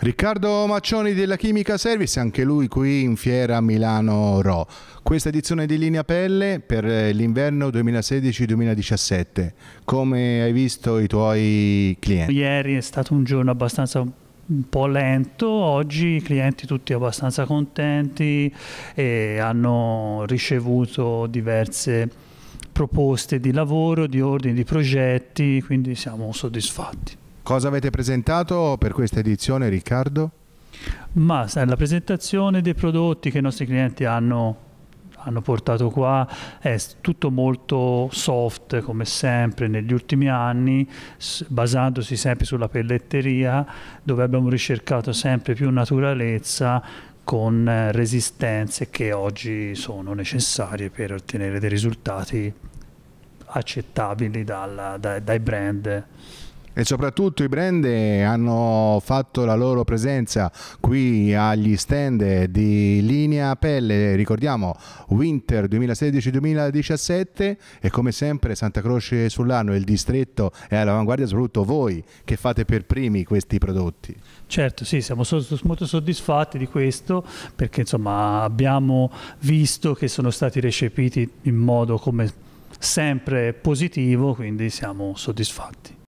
Riccardo Maccioni della Chimica Service, anche lui qui in fiera Milano Ro. Questa edizione di Linea Pelle per eh, l'inverno 2016-2017. Come hai visto i tuoi clienti? Ieri è stato un giorno abbastanza un po' lento, oggi i clienti tutti abbastanza contenti e hanno ricevuto diverse proposte di lavoro, di ordini, di progetti, quindi siamo soddisfatti. Cosa avete presentato per questa edizione, Riccardo? Ma la presentazione dei prodotti che i nostri clienti hanno hanno portato qua è tutto molto soft come sempre negli ultimi anni basandosi sempre sulla pelletteria dove abbiamo ricercato sempre più naturalezza con eh, resistenze che oggi sono necessarie per ottenere dei risultati accettabili dalla, dai, dai brand e soprattutto i brand hanno fatto la loro presenza qui agli stand di linea pelle, ricordiamo Winter 2016-2017 e come sempre Santa Croce sull'anno, il distretto è all'avanguardia, soprattutto voi che fate per primi questi prodotti. Certo, sì, siamo so molto soddisfatti di questo perché insomma abbiamo visto che sono stati recepiti in modo come sempre positivo, quindi siamo soddisfatti.